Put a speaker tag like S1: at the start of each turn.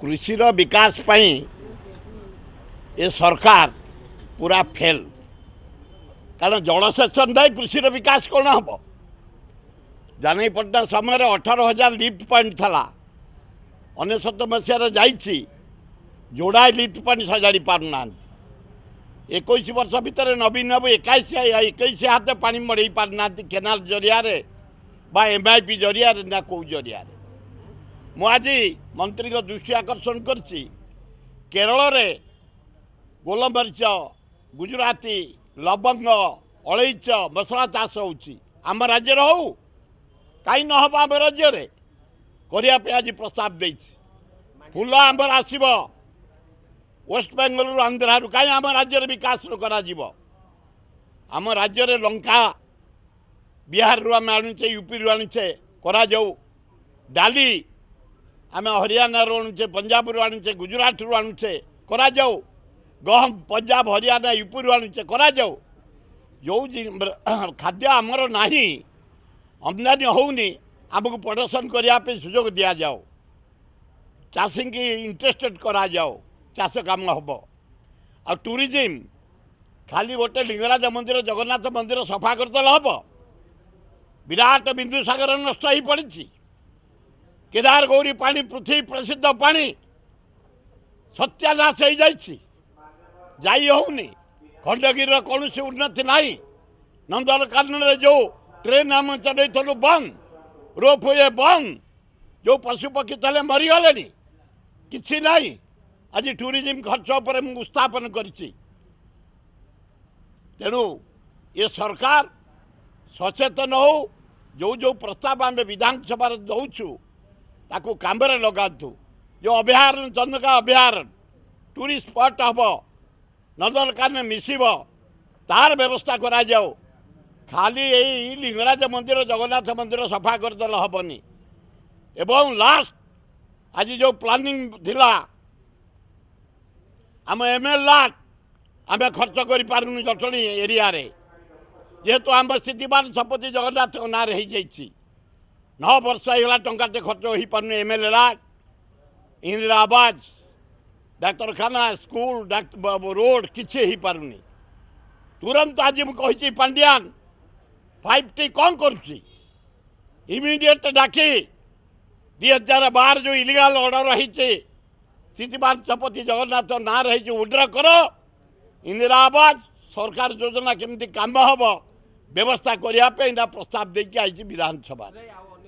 S1: କୃଷିର ବିକାଶ ପାଇଁ ଏ ସରକାର ପୁରା ଫେଲ୍ କାରଣ ଜଳସେଚନ ନାହିଁ କୃଷିର ବିକାଶ କ'ଣ ହେବ ଜାନେଇ ପଟ୍ଟନା ସମୟରେ ଅଠର ହଜାର ଲିଫ୍ଟ ପଏଣ୍ଟ ଥିଲା ଅନେଶତ ମସିହାରେ ଯାଇଛି ଯୋଡ଼ାଏ ଲିଫ୍ଟ ପଏଣ୍ଟ ସଜାଡ଼ି ପାରୁନାହାନ୍ତି ଏକୋଇଶ ବର୍ଷ ଭିତରେ ନବୀନ ବାବୁ ଏକାଇଶ ଏକୋଇଶ ହାତ ପାଣି ମଡ଼େଇ ପାରୁନାହାନ୍ତି କେନାଲ ଜରିଆରେ ବା ଏମ୍ଆଇପି ଜରିଆରେ ନା କେଉଁ ଜରିଆରେ ମୁଁ ଆଜି ମନ୍ତ୍ରୀଙ୍କ ଦୃଷ୍ଟି ଆକର୍ଷଣ କରିଛି କେରଳରେ ଗୋଲମରିଚ ଗୁଜୁରାତି ଲବଙ୍ଗ ଅଳେଇଚ ମସଲା ଚାଷ ହେଉଛି ଆମ ରାଜ୍ୟରେ ହେଉ କାହିଁ ନ ହେବ ଆମ ରାଜ୍ୟରେ କରିବା ପାଇଁ ଆଜି ପ୍ରସ୍ତାବ ଦେଇଛି ଫୁଲ ଆମର ଆସିବ ୱେଷ୍ଟବେଙ୍ଗଲରୁ ଆନ୍ଧ୍ରାରୁ କାହିଁ ଆମ ରାଜ୍ୟରେ ବିକାଶ କରାଯିବ ଆମ ରାଜ୍ୟରେ ଲଙ୍କା ବିହାରରୁ ଆମେ ଆଣୁଛେ ୟୁପିରୁ ଆଣୁଛେ କରାଯାଉ ଡାଲି ଆମେ ହରିୟାନାରୁ ଆଣୁଛେ ପଞ୍ଜାବରୁ ଆଣୁଛେ ଗୁଜୁରାଟରୁ ଆଣୁଛେ କରାଯାଉ ଗହମ ପଞ୍ଜାବ ହରିୟାନା ୟୁପିରୁ ଆଣୁଛେ କରାଯାଉ ଯେଉଁ ଖାଦ୍ୟ ଆମର ନାହିଁ ଆମଦାନୀ ହେଉନି ଆମକୁ ପ୍ରଡକ୍ସନ୍ କରିବା ପାଇଁ ସୁଯୋଗ ଦିଆଯାଉ ଚାଷୀଙ୍କି ଇଣ୍ଟରେଷ୍ଟେଡ୍ କରାଯାଉ ଚାଷ କାମ ହେବ ଆଉ ଟୁରିଜିମ୍ ଖାଲି ଗୋଟେ ଲିଙ୍ଗରାଜ ମନ୍ଦିର ଜଗନ୍ନାଥ ମନ୍ଦିର ସଫା କରିଦେଲେ ହେବ ବିରାଟ ବିନ୍ଦୁସାଗର ନଷ୍ଟ ହୋଇପଡ଼ିଛି કેદાર ગૌરી પાણી પૃથ્વી પ્રસિદ્ધ પાણી સત્યાનાશ હોઈ ଯାଇ ହେଉନି ଖଣ୍ଡଗିରିର କୌଣସି ଉନ୍ନତି ନାହିଁ ନନ୍ଦନକାନନରେ ଯେଉଁ ଟ୍ରେନ୍ ଆମେ ଚଲେଇଥିଲୁ ବନ୍ଦ ରୋପ୍ ୱେ ବନ୍ଦ ଯେଉଁ ପଶୁପକ୍ଷୀ ଥିଲେ ମରିଗଲେଣି କିଛି ନାହିଁ ଆଜି ଟୁରିଜିମ୍ ଖର୍ଚ୍ଚ ଉପରେ ମୁଁ ଉତ୍ଥାପନ କରିଛି ତେଣୁ ଏ ସରକାର ସଚେତନ ହେଉ ଯେଉଁ ଯେଉଁ ପ୍ରସ୍ତାବ ଆମେ ବିଧାନସଭାରେ ଦେଉଛୁ ତାକୁ କାମରେ ଲଗାନ୍ତୁ ଯେଉଁ ଅଭୟାରଣ୍ୟ ଚନ୍ଦ୍ରକା ଅଭୟାରଣ୍ୟ ଟୁରିଷ୍ଟ ସ୍ପଟ୍ ହେବ ନନ୍ଦନକାନନ ମିଶିବ ତାର ବ୍ୟବସ୍ଥା କରାଯାଉ ଖାଲି ଏଇ ଲିଙ୍ଗରାଜ ମନ୍ଦିର ଜଗନ୍ନାଥ ମନ୍ଦିର ସଫା କରିଦେଲେ ହେବନି ଏବଂ ଲାଷ୍ଟ ଆଜି ଯେଉଁ ପ୍ଲାନିଂ ଥିଲା ଆମ ଏମ୍ ଏଲ୍ ଲାଟ୍ ଆମେ ଖର୍ଚ୍ଚ କରିପାରୁନୁ ଜଟଣୀ ଏରିଆରେ ଯେହେତୁ ଆମ ସ୍ଥିତିବାନ ସମ୍ପତ୍ତି ଜଗନ୍ନାଥଙ୍କ ନାଁରେ ହେଇଯାଇଛି ନଅ ବର୍ଷ ହେଇଗଲା ଟଙ୍କାଟେ ଖର୍ଚ୍ଚ ହେଇପାରୁନି ଏମ୍ ଏଲ୍ ଏ ଇନ୍ଦିରା ଆବାଜ ଡାକ୍ତରଖାନା ସ୍କୁଲ ରୋଡ଼୍ କିଛି ହେଇପାରୁନି ତୁରନ୍ତ ଆଜି ମୁଁ କହିଛି ପାଣ୍ଡିଆନ ଫାଇଭ୍ ଟି କ'ଣ କରୁଛି ଇମିଡ଼ିଏଟ୍ ଡାକି ଦୁଇ ହଜାର ବାର ଯେଉଁ ଇଲିଗାଲ୍ ଅର୍ଡ଼ର ହେଇଛି ସ୍ଥିତିମାନ ଜଗନ୍ନାଥ ନାଁ ରହିଛି ଉଡ୍ର କର ଇନ୍ଦିରା ଆବାଜ ସରକାର ଯୋଜନା କେମିତି କାମ ହେବ ବ୍ୟବସ୍ଥା କରିବା ପାଇଁ ଏଇଟା ପ୍ରସ୍ତାବ ଦେଇକି ଆଇଛି ବିଧାନସଭା